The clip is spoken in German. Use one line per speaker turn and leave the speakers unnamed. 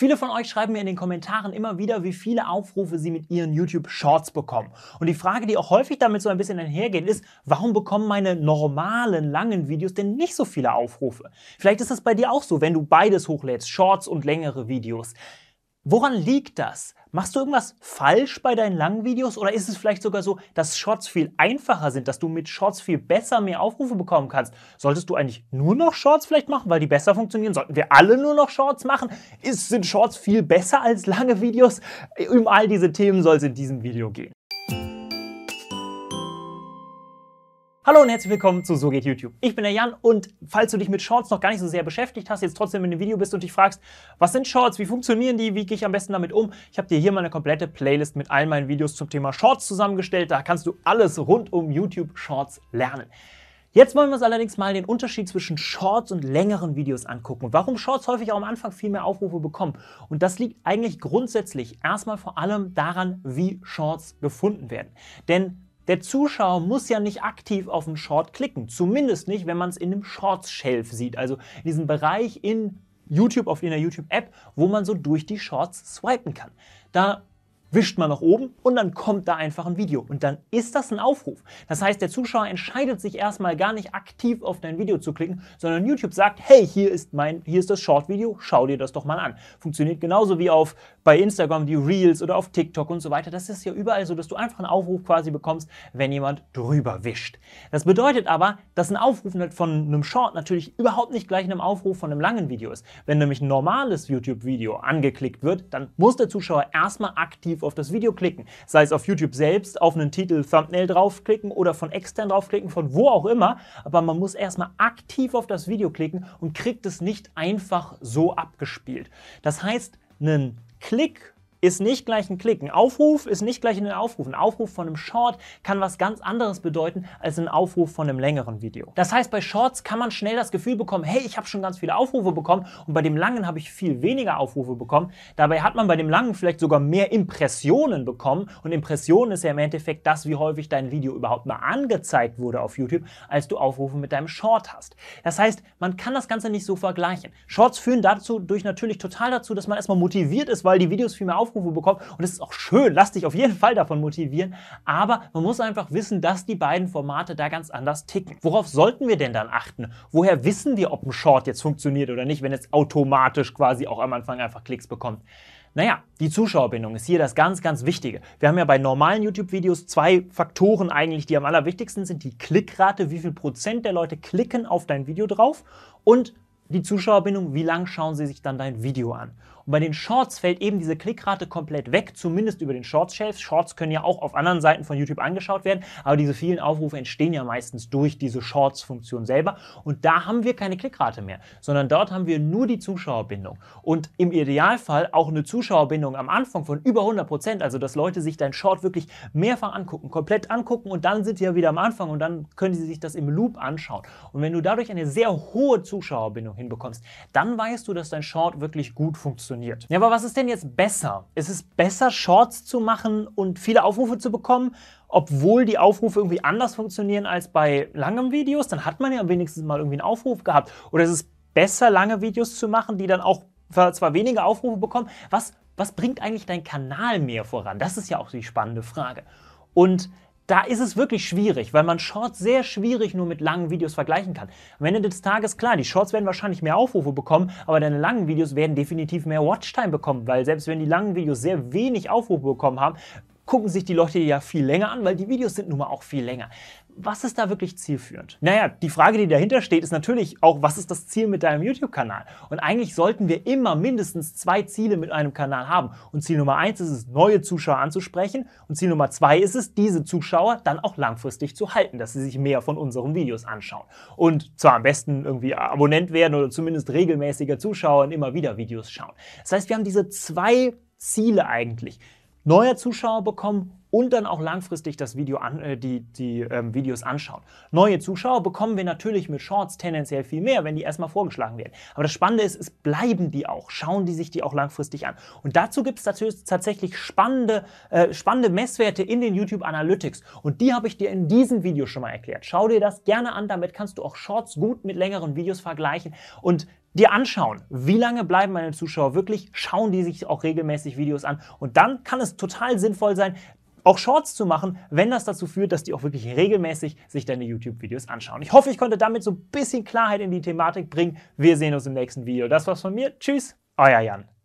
Viele von euch schreiben mir in den Kommentaren immer wieder, wie viele Aufrufe sie mit ihren YouTube Shorts bekommen. Und die Frage, die auch häufig damit so ein bisschen einhergeht, ist, warum bekommen meine normalen langen Videos denn nicht so viele Aufrufe? Vielleicht ist das bei dir auch so, wenn du beides hochlädst, Shorts und längere Videos. Woran liegt das? Machst du irgendwas falsch bei deinen langen Videos oder ist es vielleicht sogar so, dass Shorts viel einfacher sind, dass du mit Shorts viel besser mehr Aufrufe bekommen kannst? Solltest du eigentlich nur noch Shorts vielleicht machen, weil die besser funktionieren? Sollten wir alle nur noch Shorts machen? Ist, sind Shorts viel besser als lange Videos? Äh, um all diese Themen soll es in diesem Video gehen. Hallo und herzlich willkommen zu So geht YouTube. Ich bin der Jan und falls du dich mit Shorts noch gar nicht so sehr beschäftigt hast, jetzt trotzdem in dem Video bist und dich fragst, was sind Shorts, wie funktionieren die, wie gehe ich am besten damit um, ich habe dir hier mal eine komplette Playlist mit all meinen Videos zum Thema Shorts zusammengestellt. Da kannst du alles rund um YouTube Shorts lernen. Jetzt wollen wir uns allerdings mal den Unterschied zwischen Shorts und längeren Videos angucken und warum Shorts häufig auch am Anfang viel mehr Aufrufe bekommen. Und das liegt eigentlich grundsätzlich erstmal vor allem daran, wie Shorts gefunden werden. Denn der Zuschauer muss ja nicht aktiv auf den Short klicken, zumindest nicht, wenn man es in dem Shorts-Shelf sieht, also in diesem Bereich in YouTube, auf in der YouTube-App, wo man so durch die Shorts swipen kann. Da wischt man nach oben und dann kommt da einfach ein Video. Und dann ist das ein Aufruf. Das heißt, der Zuschauer entscheidet sich erstmal gar nicht aktiv auf dein Video zu klicken, sondern YouTube sagt, hey, hier ist mein, hier ist das Short-Video, schau dir das doch mal an. Funktioniert genauso wie auf bei Instagram die Reels oder auf TikTok und so weiter. Das ist ja überall so, dass du einfach einen Aufruf quasi bekommst, wenn jemand drüber wischt. Das bedeutet aber, dass ein Aufruf von einem Short natürlich überhaupt nicht gleich einem Aufruf von einem langen Video ist. Wenn nämlich ein normales YouTube-Video angeklickt wird, dann muss der Zuschauer erstmal aktiv aktiv auf das Video klicken. Sei es auf YouTube selbst, auf einen Titel, Thumbnail draufklicken oder von extern draufklicken, von wo auch immer. Aber man muss erstmal aktiv auf das Video klicken und kriegt es nicht einfach so abgespielt. Das heißt, einen Klick ist nicht gleich ein Klicken. Aufruf ist nicht gleich ein Aufruf. Ein Aufruf von einem Short kann was ganz anderes bedeuten als ein Aufruf von einem längeren Video. Das heißt, bei Shorts kann man schnell das Gefühl bekommen, hey, ich habe schon ganz viele Aufrufe bekommen und bei dem langen habe ich viel weniger Aufrufe bekommen. Dabei hat man bei dem langen vielleicht sogar mehr Impressionen bekommen und Impressionen ist ja im Endeffekt das, wie häufig dein Video überhaupt mal angezeigt wurde auf YouTube, als du Aufrufe mit deinem Short hast. Das heißt, man kann das Ganze nicht so vergleichen. Shorts führen dazu durch natürlich total dazu, dass man erstmal motiviert ist, weil die Videos viel mehr Aufrufe Aufrufe bekommen und es ist auch schön, lass dich auf jeden Fall davon motivieren, aber man muss einfach wissen, dass die beiden Formate da ganz anders ticken. Worauf sollten wir denn dann achten? Woher wissen wir, ob ein Short jetzt funktioniert oder nicht, wenn es automatisch quasi auch am Anfang einfach Klicks bekommt? Naja, die Zuschauerbindung ist hier das ganz, ganz Wichtige. Wir haben ja bei normalen YouTube-Videos zwei Faktoren eigentlich, die am allerwichtigsten sind. Die Klickrate, wie viel Prozent der Leute klicken auf dein Video drauf und die Zuschauerbindung, wie lang schauen sie sich dann dein Video an. Und bei den Shorts fällt eben diese Klickrate komplett weg, zumindest über den Shorts-Shelf. Shorts können ja auch auf anderen Seiten von YouTube angeschaut werden, aber diese vielen Aufrufe entstehen ja meistens durch diese Shorts-Funktion selber. Und da haben wir keine Klickrate mehr, sondern dort haben wir nur die Zuschauerbindung. Und im Idealfall auch eine Zuschauerbindung am Anfang von über 100 Prozent, also dass Leute sich dein Short wirklich mehrfach angucken, komplett angucken und dann sind sie ja wieder am Anfang und dann können sie sich das im Loop anschauen. Und wenn du dadurch eine sehr hohe Zuschauerbindung hinbekommst, dann weißt du, dass dein Short wirklich gut funktioniert funktioniert. Ja, aber was ist denn jetzt besser? Ist es besser, Shorts zu machen und viele Aufrufe zu bekommen, obwohl die Aufrufe irgendwie anders funktionieren als bei langen Videos? Dann hat man ja wenigstens mal irgendwie einen Aufruf gehabt. Oder ist es besser, lange Videos zu machen, die dann auch zwar weniger Aufrufe bekommen? Was, was bringt eigentlich dein Kanal mehr voran? Das ist ja auch die spannende Frage. Und da ist es wirklich schwierig, weil man Shorts sehr schwierig nur mit langen Videos vergleichen kann. Am Ende des Tages, klar, die Shorts werden wahrscheinlich mehr Aufrufe bekommen, aber deine langen Videos werden definitiv mehr Watchtime bekommen, weil selbst wenn die langen Videos sehr wenig Aufrufe bekommen haben, gucken sich die Leute ja viel länger an, weil die Videos sind nun mal auch viel länger. Was ist da wirklich zielführend? Naja, die Frage, die dahinter steht, ist natürlich auch, was ist das Ziel mit deinem YouTube-Kanal? Und eigentlich sollten wir immer mindestens zwei Ziele mit einem Kanal haben. Und Ziel Nummer eins ist es, neue Zuschauer anzusprechen. Und Ziel Nummer zwei ist es, diese Zuschauer dann auch langfristig zu halten, dass sie sich mehr von unseren Videos anschauen. Und zwar am besten irgendwie Abonnent werden oder zumindest regelmäßiger Zuschauer und immer wieder Videos schauen. Das heißt, wir haben diese zwei Ziele eigentlich neue Zuschauer bekommen und dann auch langfristig das Video an, äh, die, die ähm, Videos anschauen. Neue Zuschauer bekommen wir natürlich mit Shorts tendenziell viel mehr, wenn die erstmal vorgeschlagen werden. Aber das Spannende ist, es bleiben die auch, schauen die sich die auch langfristig an. Und dazu gibt es tatsächlich spannende, äh, spannende Messwerte in den YouTube Analytics. Und die habe ich dir in diesem Video schon mal erklärt. Schau dir das gerne an, damit kannst du auch Shorts gut mit längeren Videos vergleichen und dir anschauen. Wie lange bleiben meine Zuschauer wirklich? Schauen die sich auch regelmäßig Videos an? Und dann kann es total sinnvoll sein, auch Shorts zu machen, wenn das dazu führt, dass die auch wirklich regelmäßig sich deine YouTube-Videos anschauen. Ich hoffe, ich konnte damit so ein bisschen Klarheit in die Thematik bringen. Wir sehen uns im nächsten Video. Das war's von mir. Tschüss, euer Jan.